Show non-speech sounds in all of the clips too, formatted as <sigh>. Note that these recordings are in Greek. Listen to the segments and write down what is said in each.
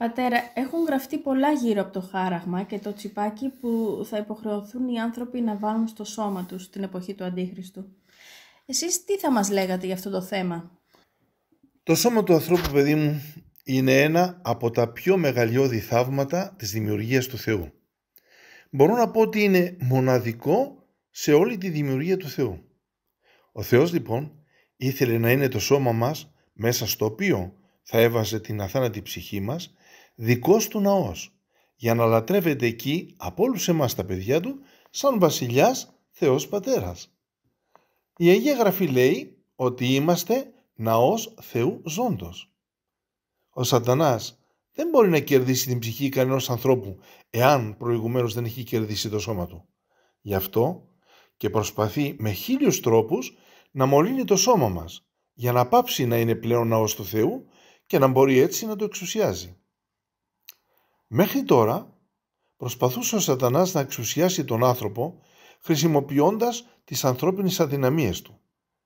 Πατέρα, έχουν γραφτεί πολλά γύρω από το χάραγμα και το τσιπάκι που θα υποχρεωθούν οι άνθρωποι να βάλουν στο σώμα τους την εποχή του Αντίχριστου. Εσείς τι θα μας λέγατε για αυτό το θέμα. Το σώμα του ανθρώπου, παιδί μου, είναι ένα από τα πιο μεγαλειώδη θαύματα της δημιουργίας του Θεού. Μπορώ να πω ότι είναι μοναδικό σε όλη τη δημιουργία του Θεού. Ο Θεός λοιπόν ήθελε να είναι το σώμα μας μέσα στο οποίο θα έβαζε την αθάνατη ψυχή μας δικός του ναός, για να λατρεύεται εκεί από όλους εμάς τα παιδιά του, σαν βασιλιάς Θεός Πατέρας. Η Αγία Γραφή λέει ότι είμαστε ναός Θεού ζώντος. Ο σατανάς δεν μπορεί να κερδίσει την ψυχή κανένας ανθρώπου εάν προηγουμένως δεν έχει κερδίσει το σώμα του. Γι' αυτό και προσπαθεί με χίλιους τρόπους να μολύνει το σώμα μας για να πάψει να είναι πλέον ναός του Θεού και να μπορεί έτσι να το εξουσιάζει. Μέχρι τώρα προσπαθούσε ο σατανάς να εξουσιάσει τον άνθρωπο χρησιμοποιώντας τις ανθρώπινες αδυναμίες του.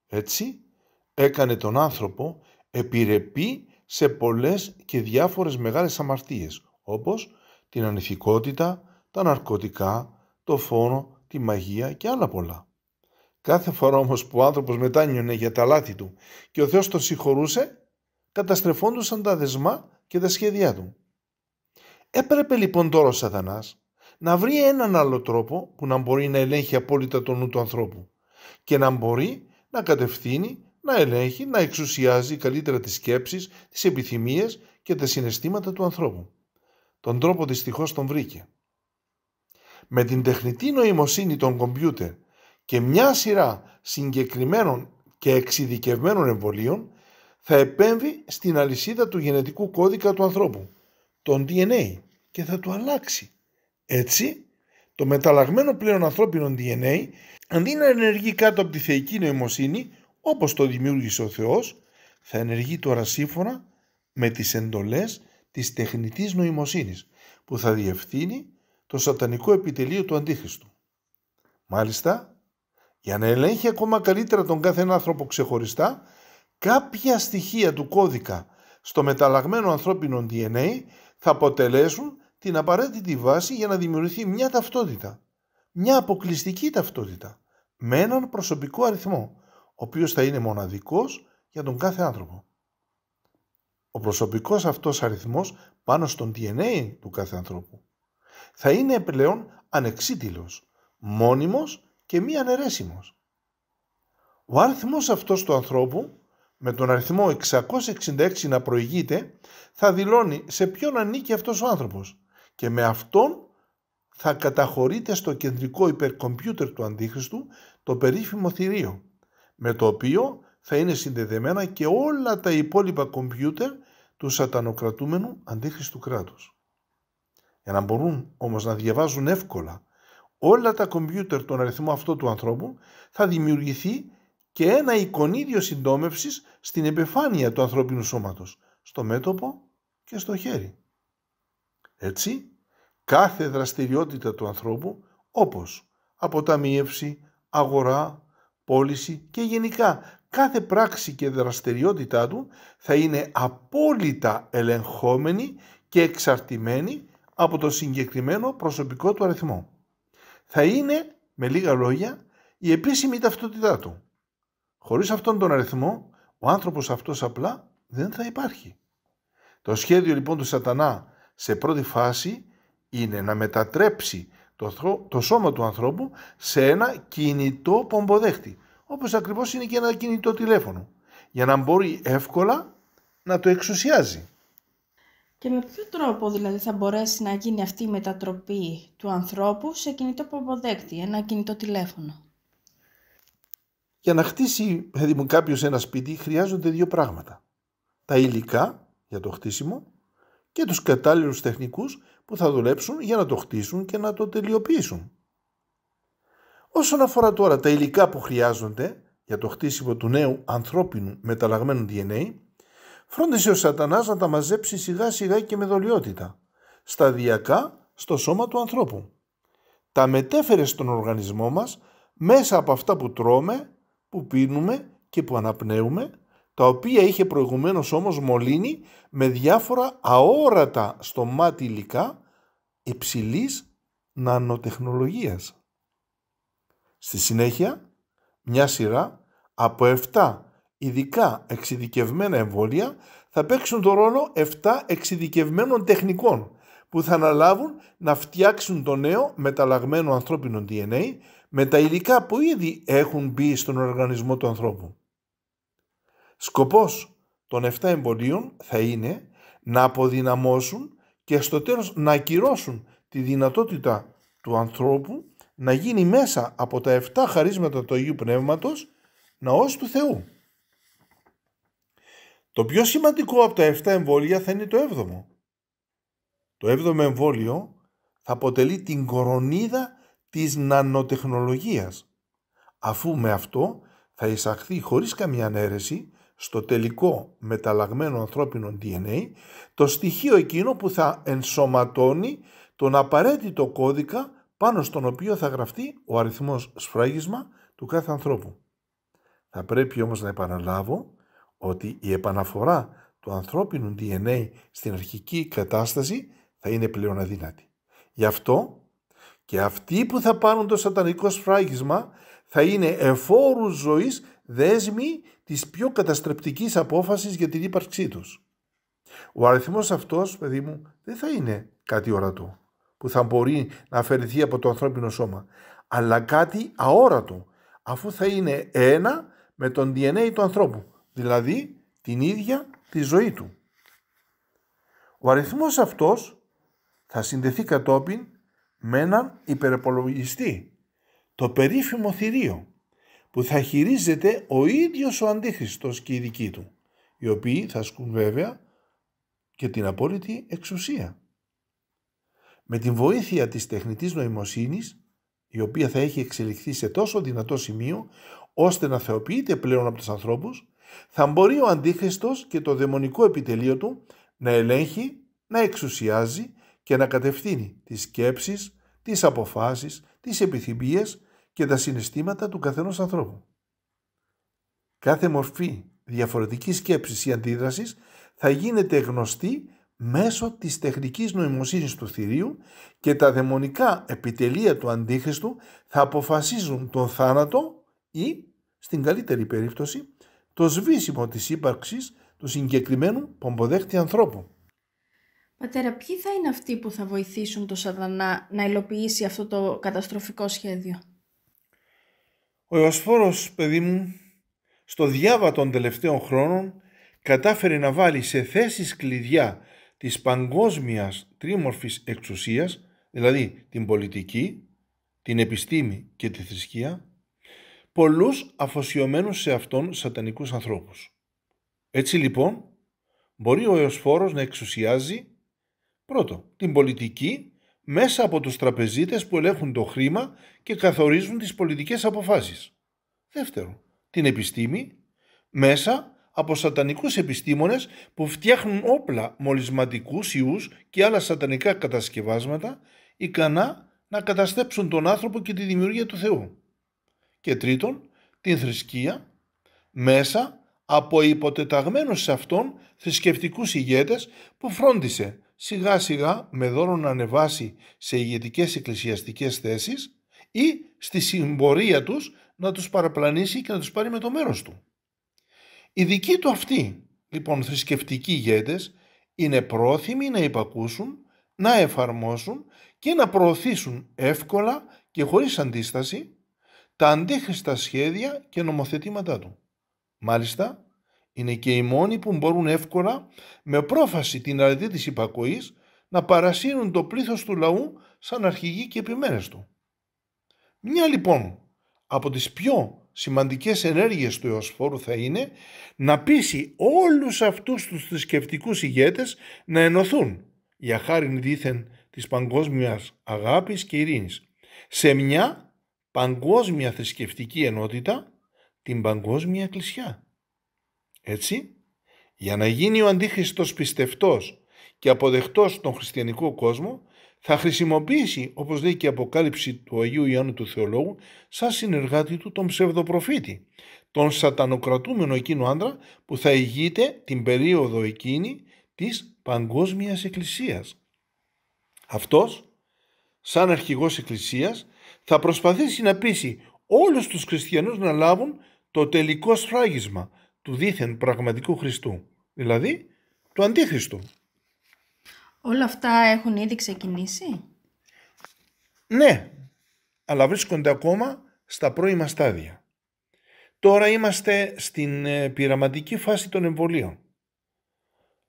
Έτσι έκανε τον άνθρωπο επιρρεπή σε πολλές και διάφορες μεγάλες αμαρτίες όπως την ανηθικότητα, τα ναρκωτικά, το φόνο, τη μαγεία και άλλα πολλά. Κάθε φορά όμως που ο άνθρωπος μετάνιωνε για τα λάθη του και ο Θεός τον συγχωρούσε, καταστρεφόντουσαν τα δεσμά και τα σχέδιά του. Έπρεπε λοιπόν τώρα ο Σατανάς να βρει έναν άλλο τρόπο που να μπορεί να ελέγχει απόλυτα τον νου του ανθρώπου και να μπορεί να κατευθύνει, να ελέγχει, να εξουσιάζει καλύτερα τις σκέψεις, τις επιθυμίες και τα συναισθήματα του ανθρώπου. Τον τρόπο δυστυχώς τον βρήκε. Με την τεχνητή νοημοσύνη των κομπιούτερ και μια σειρά συγκεκριμένων και εξειδικευμένων εμβολίων θα επέμβει στην αλυσίδα του γενετικού κώδικα του ανθρώπου τον DNA και θα του αλλάξει. Έτσι, το μεταλλαγμένο πλέον ανθρώπινο DNA, αντί να ενεργεί κάτω από τη θεϊκή νοημοσύνη, όπως το δημιούργησε ο Θεός, θα ενεργεί τώρα σύμφωνα με τις εντολές της τεχνητής νοημοσύνης, που θα διευθύνει το σατανικό επιτελείο του Αντίχριστου. Μάλιστα, για να ελέγχει ακόμα καλύτερα τον κάθε άνθρωπο ξεχωριστά, κάποια στοιχεία του κώδικα στο μεταλλαγμένο ανθρώπινο DNA θα αποτελέσουν την απαραίτητη βάση για να δημιουργηθεί μια ταυτότητα, μια αποκλειστική ταυτότητα, με έναν προσωπικό αριθμό, ο οποίος θα είναι μοναδικός για τον κάθε άνθρωπο. Ο προσωπικός αυτός αριθμός πάνω στον DNA του κάθε ανθρώπου θα είναι πλέον ανεξίτηλος, μόνιμος και μη αναιρέσιμος. Ο αριθμός αυτός του ανθρώπου με τον αριθμό 666 να προηγείται, θα δηλώνει σε ποιον ανήκει αυτός ο άνθρωπος και με αυτόν θα καταχωρείται στο κεντρικό υπερκομπιούτερ του Αντίχριστου το περίφημο θηρίο, με το οποίο θα είναι συνδεδεμένα και όλα τα υπόλοιπα κομπιούτερ του σατανοκρατούμενου Αντίχριστου κράτους. Για να μπορούν όμως να διαβάζουν εύκολα όλα τα κομπιούτερ τον αριθμό αυτό του ανθρώπου, θα δημιουργηθεί και ένα εικονίδιο συντόμευσης στην επιφάνεια του ανθρώπινου σώματος, στο μέτωπο και στο χέρι. Έτσι, κάθε δραστηριότητα του ανθρώπου, όπως αποταμίευση, αγορά, πώληση και γενικά κάθε πράξη και δραστηριότητά του θα είναι απόλυτα ελεγχόμενη και εξαρτημένη από το συγκεκριμένο προσωπικό του αριθμό. Θα είναι, με λίγα λόγια, η επίσημη ταυτότητά του Χωρίς αυτόν τον αριθμό, ο άνθρωπος αυτός απλά δεν θα υπάρχει. Το σχέδιο λοιπόν του σατανά σε πρώτη φάση είναι να μετατρέψει το, το σώμα του ανθρώπου σε ένα κινητό πομποδέχτη, όπως ακριβώς είναι και ένα κινητό τηλέφωνο, για να μπορεί εύκολα να το εξουσιάζει. Και με ποιο τρόπο δηλαδή θα μπορέσει να γίνει αυτή η μετατροπή του ανθρώπου σε κινητό πομποδέκτη, ένα κινητό τηλέφωνο. Για να χτίσει παιδί κάποιος ένα σπίτι χρειάζονται δύο πράγματα. Τα υλικά για το χτίσιμο και τους κατάλληλους τεχνικούς που θα δουλέψουν για να το χτίσουν και να το τελειοποιήσουν. Όσον αφορά τώρα τα υλικά που χρειάζονται για το χτίσιμο του νέου ανθρώπινου μεταλλαγμένου DNA, φρόντισε ο σατανάς να τα μαζέψει σιγά σιγά και με δολιότητα, σταδιακά στο σώμα του ανθρώπου. Τα μετέφερε στον οργανισμό μας μέσα από αυτά που τρώμε που πίνουμε και που αναπνέουμε, τα οποία είχε προηγουμένως όμως μολύνει με διάφορα αόρατα στο μάτι υλικά υψηλής νανοτεχνολογίας. Στη συνέχεια, μια σειρά από 7 ειδικά εξειδικευμένα εμβόλια θα παίξουν το ρόλο 7 εξειδικευμένων τεχνικών που θα αναλάβουν να φτιάξουν το νέο μεταλλαγμένο ανθρώπινο DNA με τα υλικά που ήδη έχουν μπει στον οργανισμό του ανθρώπου. Σκοπός των 7 εμβολίων θα είναι να αποδυναμώσουν και στο τέλος να ακυρώσουν τη δυνατότητα του ανθρώπου να γίνει μέσα από τα 7 χαρίσματα του Αγίου Πνεύματος ναός του Θεού. Το πιο σημαντικό από τα 7 εμβόλια θα είναι το 7ο. Το 7ο εμβόλιο θα αποτελεί την κορονίδα της νανοτεχνολογίας, αφού με αυτό θα εισαχθεί χωρίς καμία ανέρεση στο τελικό μεταλλαγμένο ανθρώπινο DNA το στοιχείο εκείνο που θα ενσωματώνει τον απαραίτητο κώδικα πάνω στον οποίο θα γραφτεί ο αριθμός σφράγισμα του κάθε ανθρώπου. Θα πρέπει όμως να επαναλάβω ότι η επαναφορά του ανθρώπινου DNA στην αρχική κατάσταση θα είναι πλέον αδύνατη. Γι' αυτό και αυτοί που θα πάρουν το σατανικό σφράγισμα θα είναι εφόρου ζωής δέσμοι της πιο καταστρεπτικής απόφασης για την ύπαρξή τους. Ο αριθμός αυτός, παιδί μου, δεν θα είναι κάτι ορατό που θα μπορεί να αφαιρεθεί από το ανθρώπινο σώμα, αλλά κάτι αόρατο, αφού θα είναι ένα με τον DNA του ανθρώπου, δηλαδή την ίδια τη ζωή του. Ο αριθμός αυτός θα συνδεθεί κατόπιν με έναν υπερεπολογιστή, το περίφημο θηρίο, που θα χειρίζεται ο ίδιος ο Αντίχριστος και οι δικοί του, οι οποίοι θα ασκούν βέβαια και την απόλυτη εξουσία. Με την βοήθεια της τεχνητής νοημοσύνης, η οποία θα έχει εξελιχθεί σε τόσο δυνατό σημείο, ώστε να θεοποιείται πλέον από τους ανθρώπους, θα μπορεί ο Αντίχριστος και το δαιμονικό επιτελείο του να ελέγχει, να εξουσιάζει και να κατευθύνει τις σκέψεις, τις αποφάσεις, τις επιθυμίες και τα συναισθήματα του καθενός ανθρώπου. Κάθε μορφή διαφορετικής σκέψης ή αντίδρασης θα γίνεται γνωστή μέσω της τεχνικής νοημοσύνης του θηρίου και τα δαιμονικά επιτελεία του αντίχριστου θα αποφασίζουν τον θάνατο ή, στην καλύτερη περίπτωση, το σβήσιμο της ύπαρξης του συγκεκριμένου πομποδέχτη ανθρώπου. Πατέρα, ποιοι θα είναι αυτοί που θα βοηθήσουν τον Σατανά να υλοποιήσει αυτό το καταστροφικό σχέδιο. Ο Ιωσφόρος, παιδί μου, στο διάβα των τελευταίων χρόνων κατάφερε να βάλει σε θέσεις κλειδιά της παγκόσμιας τρίμορφης εξουσίας, δηλαδή την πολιτική, την επιστήμη και τη θρησκεία, πολλούς αφοσιωμένους σε αυτόν σατανικούς ανθρώπους. Έτσι λοιπόν, μπορεί ο Ιωσφόρος να εξουσιάζει Πρώτο, την πολιτική μέσα από τους τραπεζίτες που ελέγχουν το χρήμα και καθορίζουν τις πολιτικές αποφάσεις. Δεύτερο, την επιστήμη μέσα από σατανικούς επιστήμονες που φτιάχνουν όπλα μολυσματικούς ιούς και άλλα σατανικά κατασκευάσματα ικανά να καταστρέψουν τον άνθρωπο και τη δημιουργία του Θεού. Και τρίτον, την θρησκεία μέσα από υποτεταγμένους σε αυτόν θρησκευτικούς ηγέτες που φρόντισε σιγά σιγά με δώρο να ανεβάσει σε ηγετικές εκκλησιαστικές θέσεις ή στη συμπορία τους να τους παραπλανήσει και να τους πάρει με το μέρος του. Οι δικοί του αυτοί, λοιπόν θρησκευτικοί ηγέτες, είναι πρόθυμοι να υπακούσουν, να εφαρμόσουν και να προωθήσουν εύκολα και χωρίς αντίσταση τα αντίχριστα σχέδια και νομοθετήματά του. Μάλιστα, είναι και οι μόνοι που μπορούν εύκολα, με πρόφαση την αρετή της υπακοής, να παρασύρουν το πλήθος του λαού σαν αρχηγοί και επιμένες του. Μια λοιπόν από τις πιο σημαντικές ενέργειες του Εωσφόρου θα είναι να πείσει όλους αυτούς τους θρησκευτικούς ηγέτες να ενωθούν για χάρη δήθεν της παγκόσμιας αγάπης και ειρήνης σε μια παγκόσμια θρησκευτική ενότητα, την παγκόσμια εκκλησιά. Έτσι, για να γίνει ο Αντίχριστος πιστευτός και αποδεκτός στον χριστιανικό κόσμο, θα χρησιμοποιήσει, όπως λέει και η Αποκάλυψη του Αγίου Ιωάννου του Θεολόγου, σαν συνεργάτη του τον ψευδοπροφήτη, τον σατανοκρατούμενο εκείνο άντρα που θα ηγείται την περίοδο εκείνη της παγκόσμιας εκκλησίας. Αυτός, σαν αρχηγός εκκλησίας, θα προσπαθήσει να πείσει όλους τους χριστιανούς να λάβουν το τελικό σφράγισμα, του δίθεν πραγματικού Χριστού, δηλαδή του Αντίχριστου. Όλα αυτά έχουν ήδη ξεκινήσει. Ναι, αλλά βρίσκονται ακόμα στα πρώιμα στάδια. Τώρα είμαστε στην ε, πειραματική φάση των εμβολίων.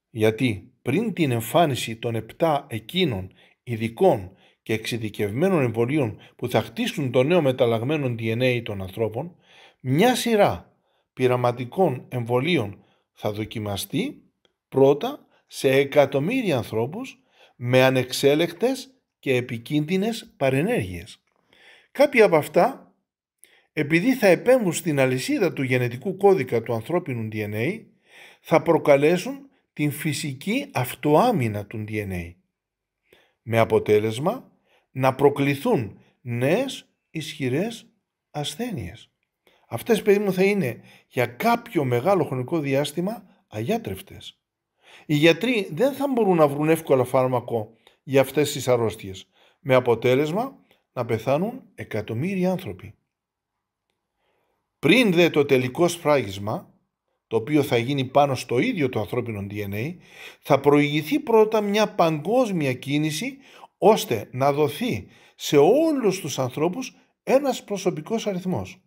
Γιατί πριν την εμφάνιση των επτά εκείνων ειδικών και εξειδικευμένων εμβολίων που θα χτίσουν το νέο μεταλλαγμένο DNA των ανθρώπων, μια σειρά πειραματικών εμβολίων θα δοκιμαστεί πρώτα σε εκατομμύρια ανθρώπους με ανεξέλεκτες και επικίνδυνες παρενέργειες. Κάποια από αυτά, επειδή θα επέμβουν στην αλυσίδα του γενετικού κώδικα του ανθρώπινου DNA, θα προκαλέσουν την φυσική αυτοάμυνα του DNA. Με αποτέλεσμα να προκληθούν νέες ισχυρές ασθένειες. Αυτές παιδί μου θα είναι για κάποιο μεγάλο χρονικό διάστημα αγιάτρευτες. Οι γιατροί δεν θα μπορούν να βρουν εύκολα φάρμακο για αυτές τις αρρώστιες, με αποτέλεσμα να πεθάνουν εκατομμύρια άνθρωποι. Πριν δε το τελικό σφράγισμα, το οποίο θα γίνει πάνω στο ίδιο το ανθρώπινο DNA, θα προηγηθεί πρώτα μια παγκόσμια κίνηση ώστε να δοθεί σε όλους τους ανθρώπους ένας προσωπικός αριθμός.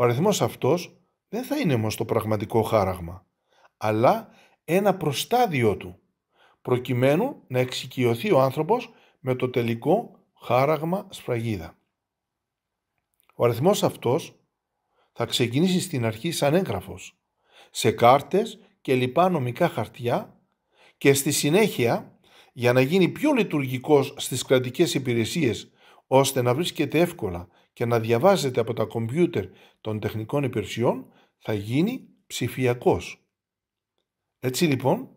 Ο αριθμός αυτός δεν θα είναι όμως το πραγματικό χάραγμα, αλλά ένα προστάδιο του, προκειμένου να εξοικειωθεί ο άνθρωπος με το τελικό χάραγμα σφραγίδα. Ο αριθμός αυτός θα ξεκινήσει στην αρχή σαν έγγραφος, σε κάρτες και λοιπά νομικά χαρτιά και στη συνέχεια, για να γίνει πιο λειτουργικός στις κρατικές υπηρεσίες, ώστε να βρίσκεται εύκολα και να διαβάζεται από τα κομπιούτερ των τεχνικών υπηρεσιών θα γίνει ψηφιακός. Έτσι λοιπόν,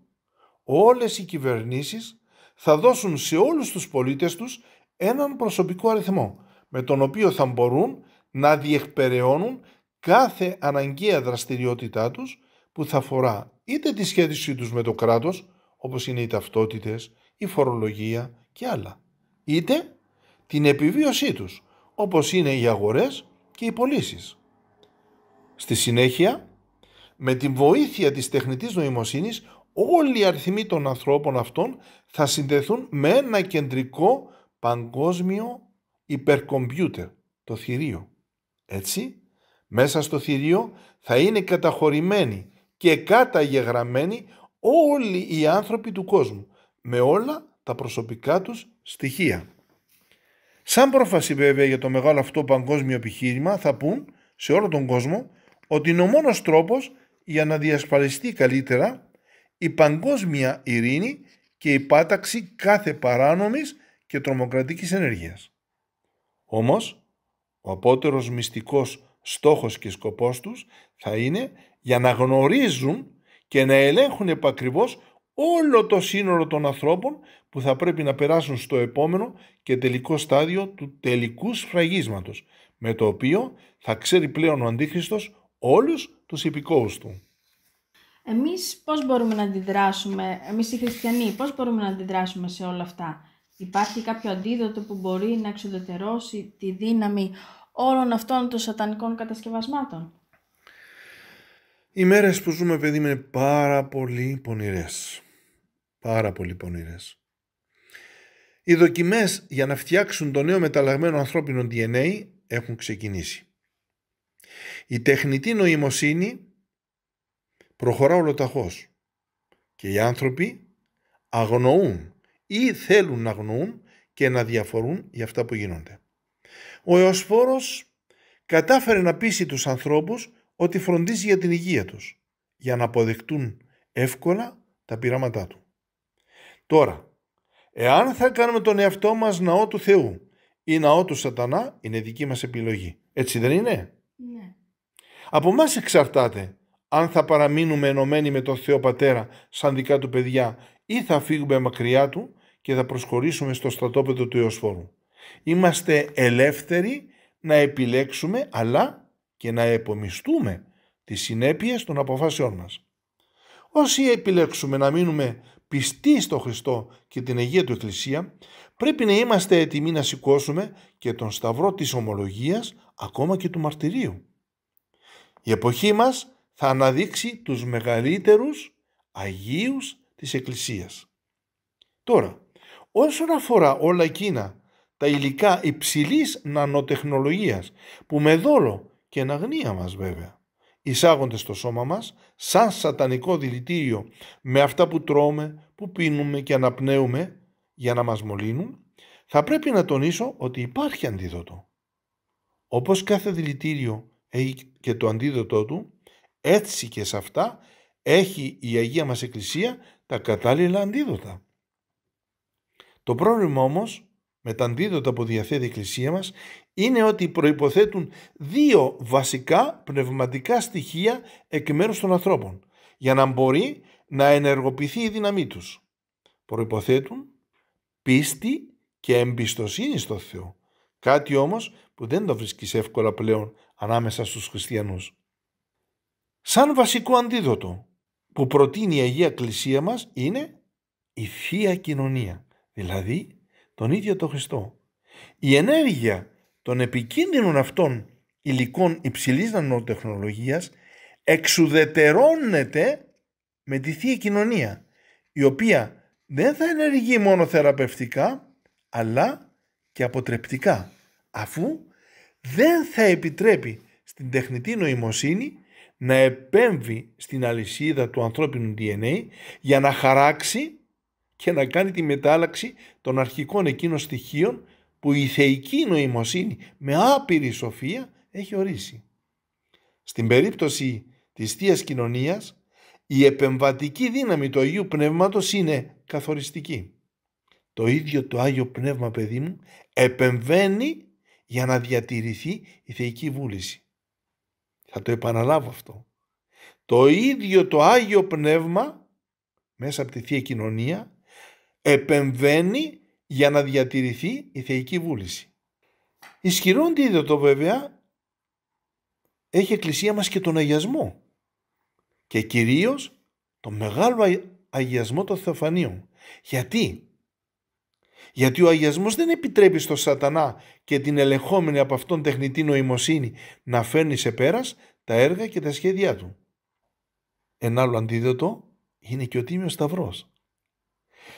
όλες οι κυβερνήσεις θα δώσουν σε όλους τους πολίτες τους έναν προσωπικό αριθμό με τον οποίο θα μπορούν να διεκπεραιώνουν κάθε αναγκαία δραστηριότητά τους που θα αφορά είτε τη σχέση τους με το κράτος, όπως είναι οι ταυτότητες, η φορολογία και άλλα, είτε την επιβίωσή τους, όπως είναι οι αγορές και οι πωλήσεις. Στη συνέχεια, με τη βοήθεια της τεχνητής νοημοσύνης, όλοι οι αριθμοί των ανθρώπων αυτών θα συνδεθούν με ένα κεντρικό παγκόσμιο υπερκομπιούτερ, το θηρίο. Έτσι, μέσα στο θηρίο θα είναι καταχωρημένοι και καταγεγραμμένοι όλοι οι άνθρωποι του κόσμου, με όλα τα προσωπικά τους στοιχεία. Σαν πρόφαση βέβαια για το μεγάλο αυτό παγκόσμιο επιχείρημα θα πούν σε όλο τον κόσμο ότι είναι ο μόνος τρόπος για να διασφαλιστεί καλύτερα η παγκόσμια ειρήνη και η πάταξη κάθε παράνομης και τρομοκρατικής ενέργειας. Όμως, ο απότερος μυστικός στόχος και σκοπός τους θα είναι για να γνωρίζουν και να ελέγχουν επακριβώς όλο το σύνολο των ανθρώπων που θα πρέπει να περάσουν στο επόμενο και τελικό στάδιο του τελικού σφραγίσματος, με το οποίο θα ξέρει πλέον ο Αντίχριστος όλους τους υπηκόους του. Εμείς πώς μπορούμε να αντιδράσουμε, εμείς οι χριστιανοί, πώς μπορούμε να αντιδράσουμε σε όλα αυτά. Υπάρχει κάποιο αντίδοτο που μπορεί να εξοδετερώσει τη δύναμη όλων αυτών των σατανικών κατασκευασμάτων. Οι μέρες που ζούμε, παιδί, είναι πάρα πολύ πονηρές. Πάρα πολύ πονηρές. Οι δοκιμές για να φτιάξουν το νέο μεταλλαγμένο ανθρώπινο DNA έχουν ξεκινήσει. Η τεχνητή νοημοσύνη προχωρά ολοταχώς και οι άνθρωποι αγνοούν ή θέλουν να αγνοούν και να διαφορούν για αυτά που γίνονται. Ο Εωσφόρος κατάφερε να πείσει τους ανθρώπους ότι φροντίζει για την υγεία τους για να αποδεχτούν εύκολα τα πειράματά του. Τώρα, Εάν θα κάνουμε τον εαυτό μας ναό του Θεού ή ναό του σατανά, είναι δική μας επιλογή. Έτσι δεν είναι. Ναι. Από εμάς εξαρτάται αν θα παραμείνουμε ενωμένοι με τον Θεό Πατέρα σαν δικά του παιδιά ή θα φύγουμε μακριά του και θα προσχωρήσουμε στο στρατόπεδο του Ιωσφόρου. Είμαστε ελεύθεροι να επιλέξουμε αλλά και να επομιστούμε τις συνέπειες των αποφάσεών μας. Όσοι επιλέξουμε να μείνουμε πιστοί στο Χριστό και την Αγία του Εκκλησία, πρέπει να είμαστε έτοιμοι να σηκώσουμε και τον σταυρό της ομολογίας, ακόμα και του μαρτυρίου. Η εποχή μας θα αναδείξει τους μεγαλύτερους Αγίους της Εκκλησίας. Τώρα, όσον αφορά όλα εκείνα τα υλικά υψηλής νανοτεχνολογίας που με δόλο και εναγνία μας βέβαια εισάγονται στο σώμα μας σαν σατανικό δηλητήριο με αυτά που τρώμε, που πίνουμε και αναπνέουμε για να μας μολύνουν, θα πρέπει να τονίσω ότι υπάρχει αντίδοτο. Όπως κάθε δηλητήριο έχει και το αντίδοτό του, έτσι και σε αυτά έχει η Αγία μας Εκκλησία τα κατάλληλα αντίδοτα. Το πρόβλημα όμως με τα αντίδοτα που διαθέτει η Εκκλησία μας είναι ότι προϋποθέτουν δύο βασικά πνευματικά στοιχεία εκ μέρους των ανθρώπων για να μπορεί να ενεργοποιηθεί η δύναμή τους. Προϋποθέτουν πίστη και εμπιστοσύνη στο Θεό. Κάτι όμως που δεν το βρίσκεις εύκολα πλέον ανάμεσα στους χριστιανούς. Σαν βασικό αντίδοτο που προτείνει η Αγία Εκκλησία μας είναι η Θεία Κοινωνία, δηλαδή τον ίδιο τον Χριστό. Η ενέργεια των επικίνδυνων αυτών υλικών υψηλής νανοτεχνολογίας εξουδετερώνεται με τη Θεία Κοινωνία, η οποία δεν θα ενεργεί μόνο θεραπευτικά, αλλά και αποτρεπτικά, αφού δεν θα επιτρέπει στην τεχνητή νοημοσύνη να επέμβει στην αλυσίδα του ανθρώπινου DNA για να χαράξει και να κάνει τη μετάλλαξη των αρχικών εκείνων στοιχείων που η θεϊκή νοημοσύνη με άπειρη σοφία έχει ορίσει. Στην περίπτωση της Θείας Κοινωνίας, η επεμβατική δύναμη του Αγίου Πνεύματος είναι καθοριστική. Το ίδιο το Άγιο Πνεύμα, παιδί μου, επεμβαίνει για να διατηρηθεί η θεϊκή βούληση. Θα το επαναλάβω αυτό. Το ίδιο το Άγιο Πνεύμα, μέσα από τη Θεία Κοινωνία, επεμβαίνει για να διατηρηθεί η θεϊκή βούληση. Ισχυρό αντίδοτο βέβαια έχει η Εκκλησία μας και τον Αγιασμό και κυρίως τον μεγάλο Αγιασμό των Θεοφανίων. Γιατί? Γιατί ο Αγιασμός δεν επιτρέπει στον σατανά και την ελεγχόμενη από αυτόν τεχνητή νοημοσύνη να φέρνει σε πέρας τα έργα και τα σχέδιά του. Ένα άλλο αντίδοτο είναι και ο Τίμιος Σταυρός.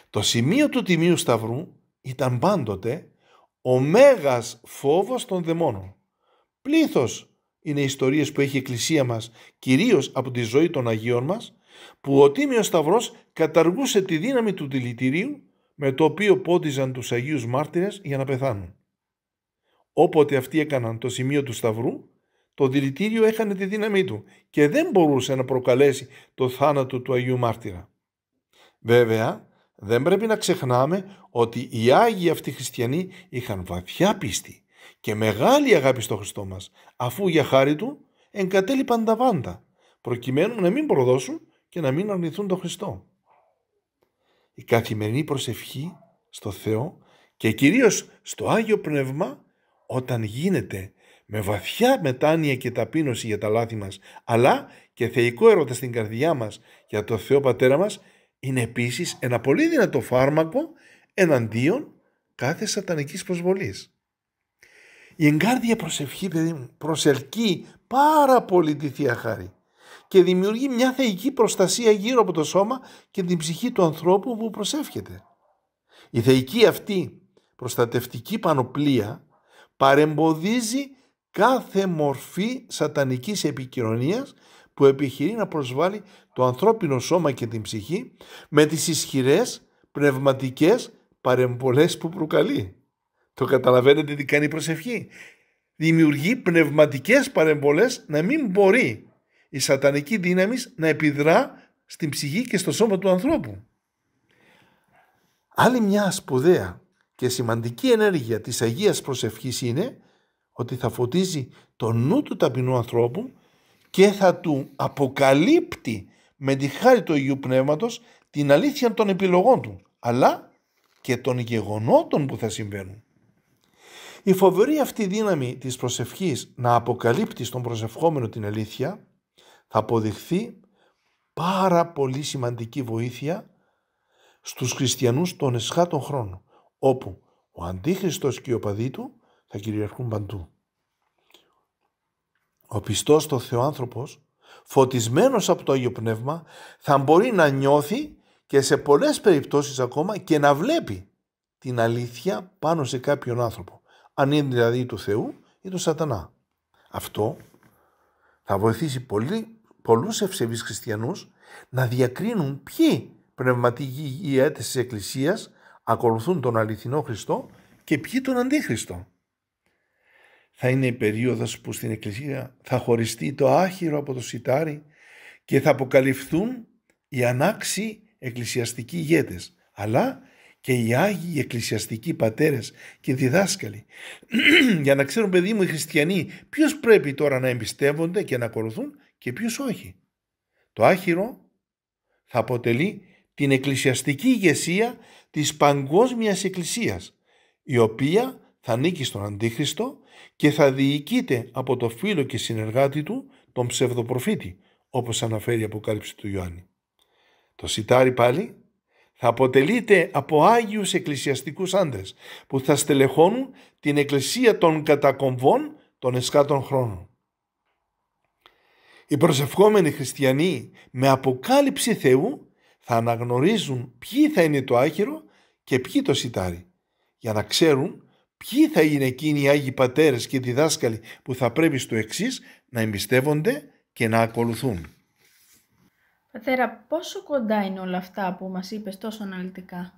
Το σημείο του Τιμίου Σταυρού ήταν πάντοτε ο μέγας φόβος των δαιμόνων. Πλήθος είναι οι ιστορίες που έχει η Εκκλησία μας, κυρίως από τη ζωή των Αγίων μας, που ο Τίμιος Σταυρός καταργούσε τη δύναμη του δηλητηρίου με το οποίο πόντιζαν τους Αγίους Μάρτυρες για να πεθάνουν. Όποτε αυτοί έκαναν το σημείο του Σταυρού, το δηλητήριο έχανε τη δύναμή του και δεν μπορούσε να προκαλέσει το θάνατο του Αγίου Μάρτυρα. Βέβαια, δεν πρέπει να ξεχνάμε ότι οι Άγιοι αυτοί χριστιανοί είχαν βαθιά πίστη και μεγάλη αγάπη στο Χριστό μας, αφού για χάρη Του εγκατέλειπαν τα πάντα, προκειμένου να μην προδώσουν και να μην αρνηθούν τον Χριστό. Η καθημερινή προσευχή στο Θεό και κυρίως στο Άγιο Πνεύμα όταν γίνεται με βαθιά μετάνοια και ταπείνωση για τα λάθη μας αλλά και θεϊκό έρωτα στην καρδιά μας για τον Θεό Πατέρα μας είναι επίσης ένα πολύ δυνατό φάρμακο εναντίον κάθε σατανικής προσβολής. Η εγκάρδια προσευχή προσελκύει πάρα πολύ τη Θεία Χάρη και δημιουργεί μια θεϊκή προστασία γύρω από το σώμα και την ψυχή του ανθρώπου που προσεύχεται. Η θεϊκή αυτή προστατευτική πανοπλία παρεμποδίζει κάθε μορφή σατανικής επικοινωνίας που επιχειρεί να προσβάλλει το ανθρώπινο σώμα και την ψυχή με τις ισχυρές πνευματικές παρεμβολές που προκαλεί. Το καταλαβαίνετε τι κάνει η προσευχή. Δημιουργεί πνευματικές παρεμβολές να μην μπορεί η σατανική δύναμη να επιδρά στην ψυχή και στο σώμα του ανθρώπου. Άλλη μια σπουδαία και σημαντική ενέργεια της Αγίας Προσευχής είναι ότι θα φωτίζει το νου του ταπεινού ανθρώπου και θα του αποκαλύπτει με τη χάρη του Αγίου Πνεύματος την αλήθεια των επιλογών του, αλλά και των γεγονότων που θα συμβαίνουν. Η φοβερή αυτή δύναμη της προσευχής να αποκαλύπτει στον προσευχόμενο την αλήθεια θα αποδειχθεί πάρα πολύ σημαντική βοήθεια στους χριστιανούς των εσχάτων χρόνων, όπου ο Αντίχριστος και ο παδί του θα κυριαρχούν παντού. Ο πιστός στο Θεό άνθρωπος, φωτισμένος από το Άγιο Πνεύμα, θα μπορεί να νιώθει και σε πολλές περιπτώσεις ακόμα και να βλέπει την αλήθεια πάνω σε κάποιον άνθρωπο. Αν είναι δηλαδή του Θεού ή του σατανά. Αυτό θα βοηθήσει πολύ, πολλούς ευσεβείς χριστιανούς να διακρίνουν ποιοι πνευματικοί ηγέτες της Εκκλησίας ακολουθούν τον αληθινό Χριστό και ποιοι τον Αντίχριστο θα είναι η περίοδος που στην Εκκλησία θα χωριστεί το άχυρο από το σιτάρι και θα αποκαλυφθούν οι ανάξιοι εκκλησιαστικοί ηγέτες, αλλά και οι Άγιοι εκκλησιαστικοί πατέρες και διδάσκαλοι. <clears throat> Για να ξέρουν παιδί μου οι χριστιανοί ποιος πρέπει τώρα να εμπιστεύονται και να ακολουθούν και ποιος όχι. Το άχυρο θα αποτελεί την εκκλησιαστική ηγεσία της παγκόσμιας εκκλησίας, η οποία θα νίκει στον Αντίχριστο και θα διοικείται από το φίλο και συνεργάτη του, τον ψευδοπροφήτη, όπως αναφέρει η Αποκάλυψη του Ιωάννη. Το σιτάρι πάλι θα αποτελείται από άγιους εκκλησιαστικούς άντρες που θα στελεχώνουν την εκκλησία των κατακομβών των εσκάτων χρόνων. Οι προσευχόμενοι χριστιανοί με αποκάλυψη Θεού θα αναγνωρίζουν ποιοι θα είναι το άχυρο και ποιοι το σιτάρι για να ξέρουν Ποιοι θα είναι εκείνοι οι Άγιοι Πατέρες και οι διδάσκαλοι που θα πρέπει στο εξής να εμπιστεύονται και να ακολουθούν. Πατέρα, πόσο κοντά είναι όλα αυτά που μας είπες τόσο αναλυτικά.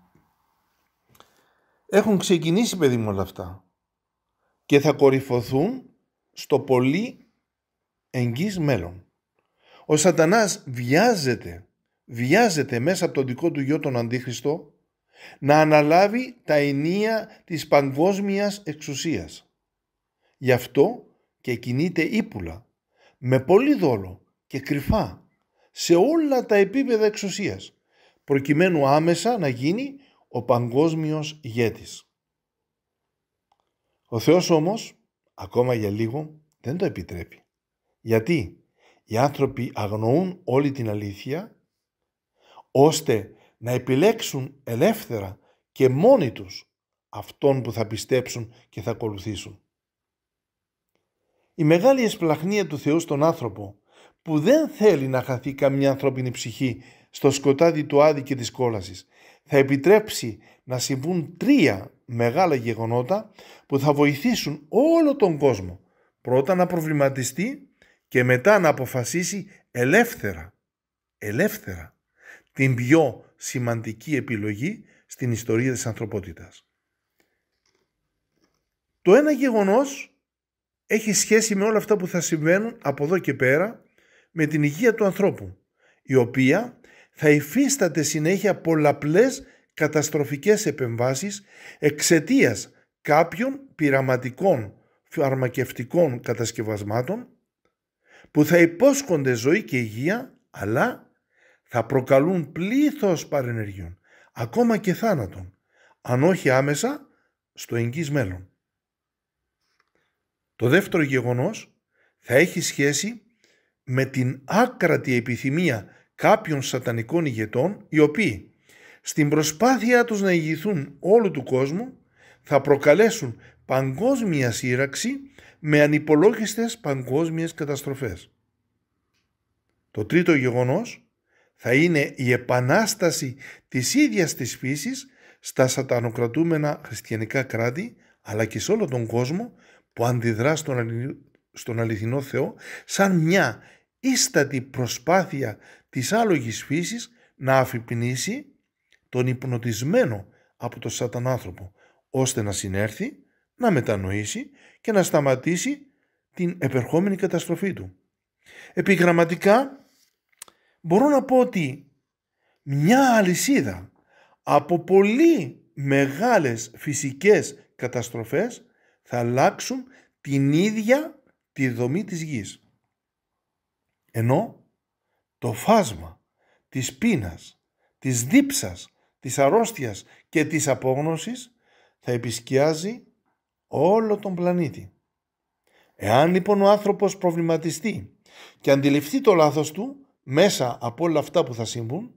Έχουν ξεκινήσει, παιδί μου, όλα αυτά. Και θα κορυφωθούν στο πολύ εγγύς μέλλον. Ο σατανάς βιάζεται, βιάζεται μέσα από τον δικό του γιο τον Αντίχριστο να αναλάβει τα ενία της παγκόσμιας εξουσίας. Γι' αυτό και κινείται ύπουλα, με πολύ δόλο και κρυφά, σε όλα τα επίπεδα εξουσίας, προκειμένου άμεσα να γίνει ο παγκόσμιος γέτης. Ο Θεός όμως, ακόμα για λίγο, δεν το επιτρέπει. Γιατί οι άνθρωποι αγνοούν όλη την αλήθεια, ώστε να επιλέξουν ελεύθερα και μόνοι τους αυτόν που θα πιστέψουν και θα ακολουθήσουν. Η μεγάλη εσπλαχνία του Θεού στον άνθρωπο που δεν θέλει να χαθεί καμιά ανθρώπινη ψυχή στο σκοτάδι του άδη και της κόλασης θα επιτρέψει να συμβούν τρία μεγάλα γεγονότα που θα βοηθήσουν όλο τον κόσμο πρώτα να προβληματιστεί και μετά να αποφασίσει ελεύθερα, ελεύθερα την πιο σημαντική επιλογή στην ιστορία της ανθρωπότητας. Το ένα γεγονός έχει σχέση με όλα αυτά που θα συμβαίνουν από εδώ και πέρα με την υγεία του ανθρώπου, η οποία θα υφίσταται συνέχεια πολλαπλές καταστροφικές επεμβάσεις εξαιτίας κάποιων πειραματικών φαρμακευτικών κατασκευασμάτων που θα υπόσχονται ζωή και υγεία αλλά θα προκαλούν πλήθος παρενεργειών, ακόμα και θάνατον, αν όχι άμεσα στο εγγύς μέλλον. Το δεύτερο γεγονός θα έχει σχέση με την άκρατη επιθυμία κάποιων σατανικών ηγετών οι οποίοι στην προσπάθειά τους να ηγηθούν όλου του κόσμου θα προκαλέσουν παγκόσμια σύραξη με ανυπολόγιστες παγκόσμιες καταστροφές. Το τρίτο γεγονός θα είναι η επανάσταση της ίδιας της φύσης στα σατανοκρατούμενα χριστιανικά κράτη αλλά και σε όλο τον κόσμο που αντιδρά στον αληθινό Θεό σαν μια ίστατη προσπάθεια της άλογης φύσης να αφυπνίσει τον υπνοτισμένο από τον σατανάνθρωπο ώστε να συνέρθει, να μετανοήσει και να σταματήσει την επερχόμενη καταστροφή του. Επιγραμματικά μπορώ να πω ότι μια αλυσίδα από πολύ μεγάλες φυσικές καταστροφές θα αλλάξουν την ίδια τη δομή της γης. Ενώ το φάσμα της πείνας, της δίψας, της αρρώστιας και της απόγνωσης θα επισκιάζει όλο τον πλανήτη. Εάν λοιπόν ο άνθρωπος προβληματιστεί και αντιληφθεί το λάθος του, μέσα από όλα αυτά που θα συμβούν,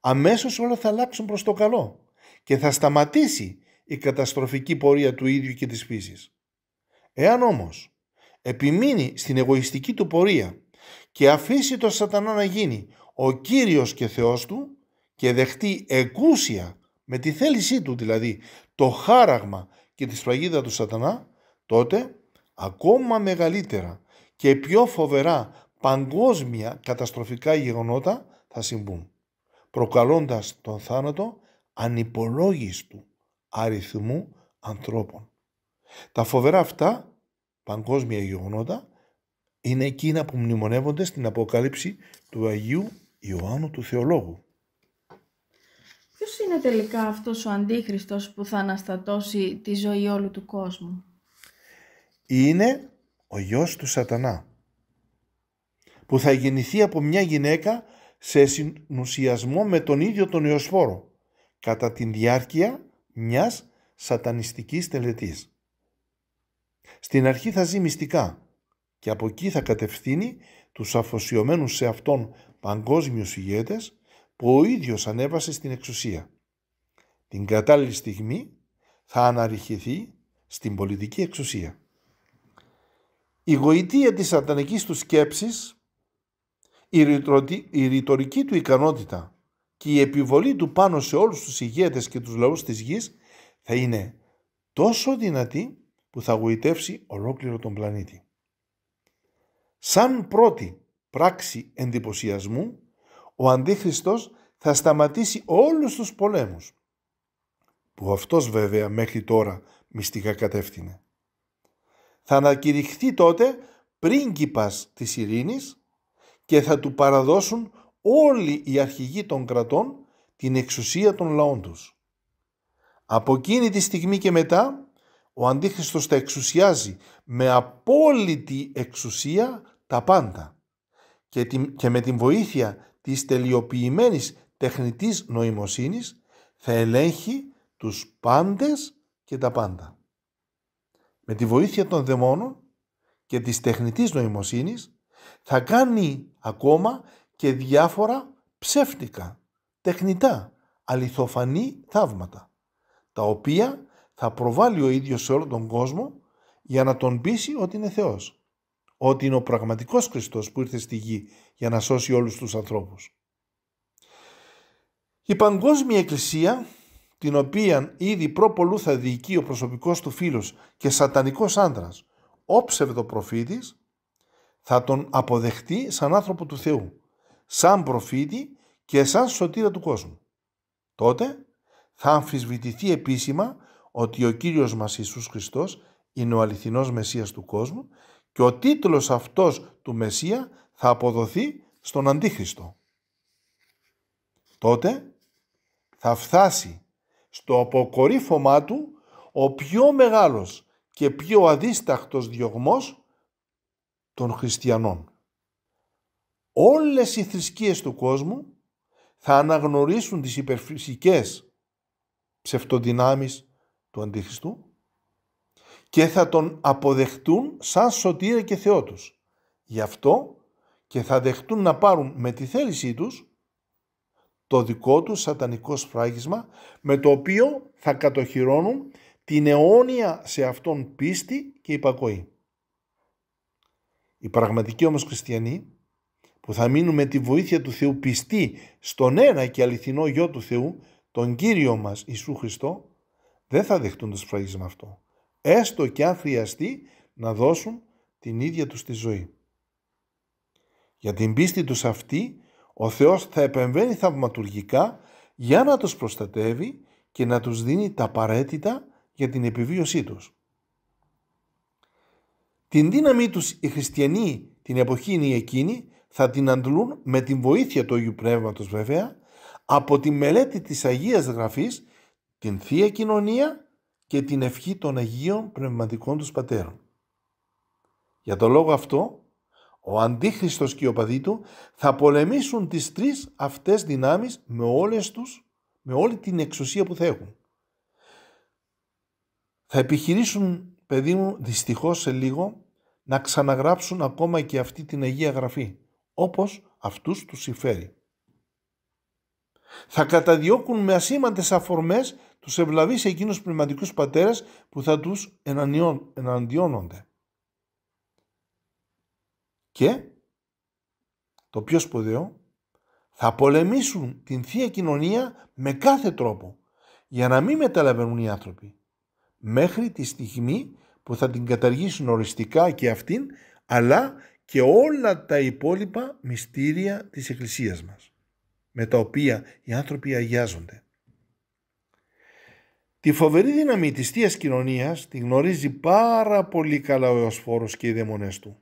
αμέσως όλα θα αλλάξουν προς το καλό και θα σταματήσει η καταστροφική πορεία του ίδιου και της φύσης. Εάν όμως επιμείνει στην εγωιστική του πορεία και αφήσει τον σατανά να γίνει ο Κύριος και Θεός του και δεχτεί εκούσια με τη θέλησή του δηλαδή το χάραγμα και τη σφραγίδα του σατανά, τότε ακόμα μεγαλύτερα και πιο φοβερά παγκόσμια καταστροφικά γεγονότα θα συμβούν, προκαλώντας τον θάνατο ανυπολόγιστου αριθμού ανθρώπων. Τα φοβερά αυτά παγκόσμια γεγονότα είναι εκείνα που μνημονεύονται στην αποκάλυψη του Αγίου Ιωάννου του Θεολόγου. Ποιος είναι τελικά αυτός ο Αντίχριστος που θα αναστατώσει τη ζωή όλου του κόσμου. Είναι ο γιος του σατανά που θα γεννηθεί από μια γυναίκα σε συνουσιασμό με τον ίδιο τον Ιωσφόρο κατά την διάρκεια μιας σατανιστικής τελετής. Στην αρχή θα ζει μυστικά και από εκεί θα κατευθύνει τους αφοσιωμένους σε αυτόν παγκόσμιους ηγέτες που ο ίδιος ανέβασε στην εξουσία. Την κατάλληλη στιγμή θα αναρριχηθεί στην πολιτική εξουσία. Η γοητεία της σατανικής του σκέψης η ρητορική του ικανότητα και η επιβολή του πάνω σε όλους τους ηγέτες και τους λαούς της γης θα είναι τόσο δυνατή που θα γοητεύσει ολόκληρο τον πλανήτη. Σαν πρώτη πράξη εντυπωσιασμού, ο Αντίχριστος θα σταματήσει όλους τους πολέμους, που αυτός βέβαια μέχρι τώρα μυστικά κατεύθυνε. Θα ανακηρυχθεί τότε πρίγκιπας της ειρήνης και θα του παραδώσουν όλοι οι αρχηγοί των κρατών την εξουσία των λαών τους. Από εκείνη τη στιγμή και μετά ο Αντίχριστος θα εξουσιάζει με απόλυτη εξουσία τα πάντα και, και με την βοήθεια της τελειοποιημένης τεχνητής νοημοσύνης θα ελέγχει τους πάντες και τα πάντα. Με τη βοήθεια των δαιμόνων και της τεχνητής νοημοσύνης θα κάνει ακόμα και διάφορα ψεύτικα, τεχνητά, αληθοφανή θαύματα, τα οποία θα προβάλλει ο ίδιος σε όλο τον κόσμο για να τον πείσει ότι είναι Θεός. Ότι είναι ο πραγματικός Χριστός που ήρθε στη γη για να σώσει όλους τους ανθρώπους. Η Παγκόσμια Εκκλησία, την οποία ήδη προπολού θα διοικεί ο προσωπικός του φίλος και σατανικός άντρας, ο ψευδοπροφήτης, θα τον αποδεχτεί σαν άνθρωπο του Θεού, σαν προφήτη και σαν σωτήρα του κόσμου. Τότε θα αμφισβητηθεί επίσημα ότι ο Κύριος μας Ιησούς Χριστός είναι ο αληθινός Μεσσίας του κόσμου και ο τίτλος αυτός του Μεσσία θα αποδοθεί στον Αντίχριστο. Τότε θα φτάσει στο αποκορύφωμά του ο πιο μεγάλος και πιο αδίστακτος διωγμός των χριστιανών. Όλες οι θρησκείες του κόσμου θα αναγνωρίσουν τις υπερφυσικές ψευτοδυνάμεις του Αντίχριστου και θα τον αποδεχτούν σαν σωτήρα και Θεό τους. Γι' αυτό και θα δεχτούν να πάρουν με τη θέλησή τους το δικό τους σατανικό σφράγισμα με το οποίο θα κατοχυρώνουν την αιώνια σε αυτόν πίστη και υπακοή. Οι πραγματικοί όμως χριστιανοί που θα μείνουν με τη βοήθεια του Θεού πιστοί στον ένα και αληθινό Γιο του Θεού, τον Κύριο μας Ιησού Χριστό, δεν θα δεχτούν το σφραγίσμα αυτό. Έστω και αν χρειαστεί να δώσουν την ίδια τους τη ζωή. Για την πίστη τους αυτή, ο Θεός θα επεμβαίνει θαυματουργικά για να τους προστατεύει και να τους δίνει τα απαραίτητα για την επιβίωσή τους. Την δύναμή τους οι χριστιανοί την εποχή είναι εκείνη θα την αντλούν με την βοήθεια του Αγίου Πνεύματος βέβαια από τη μελέτη της Αγίας Γραφής, την Θεία Κοινωνία και την ευχή των Αγίων Πνευματικών τους Πατέρων. Για τον λόγο αυτό, ο Αντίχριστος και ο παδί του θα πολεμήσουν τις τρεις αυτές δυνάμεις με όλες τους, με όλη την εξουσία που θα έχουν. Θα επιχειρήσουν, παιδί μου, δυστυχώς σε λίγο, να ξαναγράψουν ακόμα και αυτή την Αγία Γραφή, όπως αυτούς τους συμφέρει. Θα καταδιώκουν με ασήμαντες αφορμές τους ευλαβείς εκείνους πνευματικούς πατέρες που θα τους εναντιώνονται. Και, το πιο σπουδαίο, θα πολεμήσουν την Θεία Κοινωνία με κάθε τρόπο, για να μην μεταλαβαίνουν οι άνθρωποι, μέχρι τη στιγμή που θα την καταργήσουν οριστικά και αυτήν, αλλά και όλα τα υπόλοιπα μυστήρια της Εκκλησίας μας, με τα οποία οι άνθρωποι αγιάζονται. Τη φοβερή δύναμη της Θείας Κοινωνίας τη γνωρίζει πάρα πολύ καλά ο Εωσφόρος και οι δαιμονές του.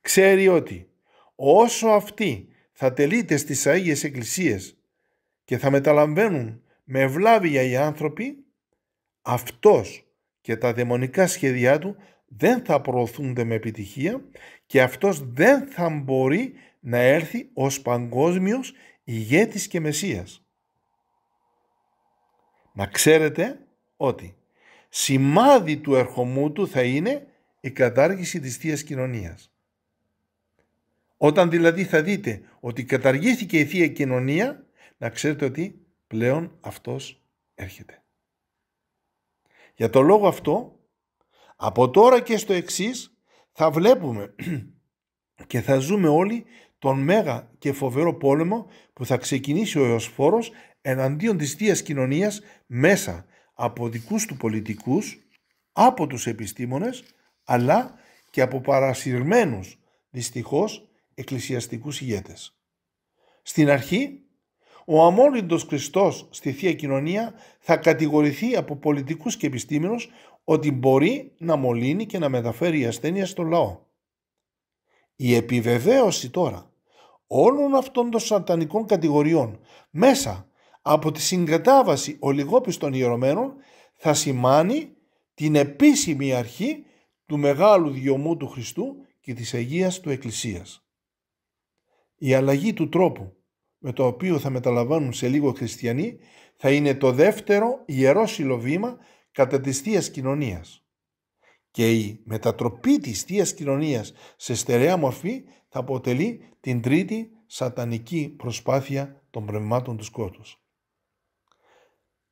Ξέρει ότι όσο αυτή θα τελείται στις Αγίες Εκκλησίες και θα μεταλαμβαίνουν με ευλάβεια οι άνθρωποι, αυτός και τα δαιμονικά σχέδιά του δεν θα προωθούνται με επιτυχία και αυτός δεν θα μπορεί να έρθει ως παγκόσμιος ηγέτης και Μεσσίας. Να ξέρετε ότι σημάδι του ερχομού του θα είναι η κατάργηση της θείας Κοινωνίας. Όταν δηλαδή θα δείτε ότι καταργήθηκε η Θεία Κοινωνία, να ξέρετε ότι πλέον αυτός έρχεται. Για το λόγο αυτό, από τώρα και στο εξής θα βλέπουμε <clears throat> και θα ζούμε όλοι τον μέγα και φοβερό πόλεμο που θα ξεκινήσει ο Ιωσφόρος εναντίον της Θείας Κοινωνίας μέσα από δικούς του πολιτικούς, από τους επιστήμονες, αλλά και από παρασυρμένους δυστυχώς εκκλησιαστικούς ηγέτες. Στην αρχή ο αμόλυντος Χριστός στη Θεία Κοινωνία θα κατηγορηθεί από πολιτικούς και επιστήμονες ότι μπορεί να μολύνει και να μεταφέρει η ασθένεια στον λαό. Η επιβεβαίωση τώρα όλων αυτών των σατανικών κατηγοριών μέσα από τη συγκατάβαση ολιγόπιστων ιερωμένων θα σημάνει την επίσημη αρχή του μεγάλου διωμού του Χριστού και της Αγίας του Εκκλησίας. Η αλλαγή του τρόπου με το οποίο θα μεταλαμβάνουν σε λίγο χριστιανοί, θα είναι το δεύτερο ιερό βήμα κατά της θείας Κοινωνίας. Και η μετατροπή της θείας Κοινωνίας σε στερεά μορφή θα αποτελεί την τρίτη σατανική προσπάθεια των πνευμάτων του σκότους.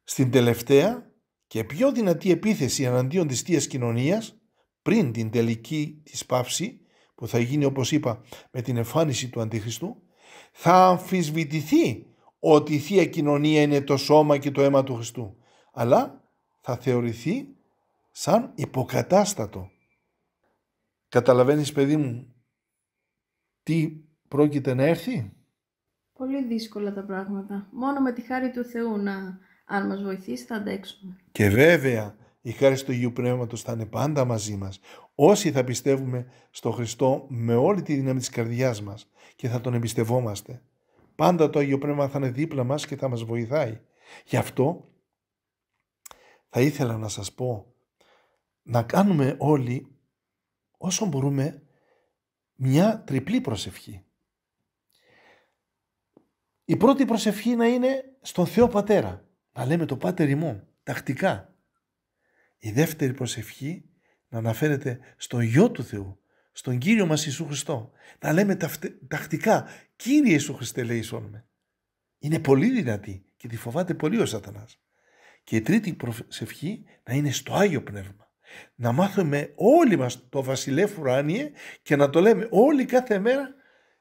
Στην τελευταία και πιο δυνατή επίθεση εναντίον της θείας Κοινωνίας, πριν την τελική της πάυση, που θα γίνει όπως είπα με την εμφάνιση του Αντίχριστου, θα αμφισβητηθεί ότι η Θεία Κοινωνία είναι το σώμα και το αίμα του Χριστού, αλλά θα θεωρηθεί σαν υποκατάστατο. Καταλαβαίνεις παιδί μου τι πρόκειται να έρθει. Πολύ δύσκολα τα πράγματα. Μόνο με τη χάρη του Θεού να αν μας βοηθήσει θα αντέξουμε. Και βέβαια η χάρη του Υιού Πνεύματος θα είναι πάντα μαζί μας. Όσοι θα πιστεύουμε στον Χριστό με όλη τη δύναμη της καρδιάς μας και θα τον εμπιστευόμαστε, πάντα το Άγιο Πνεύμα θα είναι δίπλα μας και θα μας βοηθάει. Γι' αυτό θα ήθελα να σας πω να κάνουμε όλοι όσο μπορούμε μια τριπλή προσευχή. Η πρώτη προσευχή να είναι στον Θεό Πατέρα, να λέμε το Πάτερ ημών, τακτικά. Η δεύτερη προσευχή να αναφέρεται στο γιο του Θεού, στον Κύριο μας Ιησού Χριστό. Να λέμε τακτικά «Κύριε Ιησού Χριστέ» λέει με. Είναι πολύ δυνατή και τη φοβάται πολύ ο σατανάς. Και η τρίτη προσευχή να είναι στο Άγιο Πνεύμα. Να μάθουμε όλοι μας το βασιλεύ ουράνιε και να το λέμε όλοι κάθε μέρα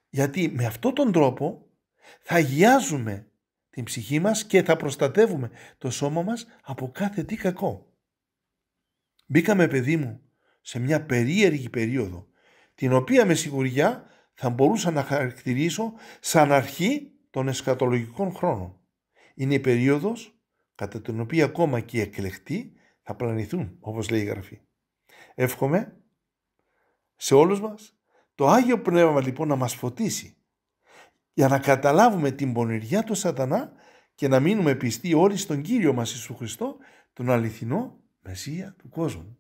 γιατί με αυτόν τον τρόπο θα αγιάζουμε την ψυχή μας και θα προστατεύουμε το σώμα μας από κάθε τι κακό. Μπήκαμε παιδί μου σε μια περίεργη περίοδο, την οποία με σιγουριά θα μπορούσα να χαρακτηρίσω σαν αρχή των εσκατολογικών χρόνων. Είναι η περίοδος κατά την οποία ακόμα και οι εκλεκτοί θα πλανηθούν, όπως λέει η Γραφή. Εύχομαι σε όλους μας το Άγιο Πνεύμα λοιπόν να μας φωτίσει για να καταλάβουμε την πονηριά του σατανά και να μείνουμε πιστοί όλοι στον Κύριο μας Ιησού Χριστό, τον αληθινό Μεσσία του κόσμου.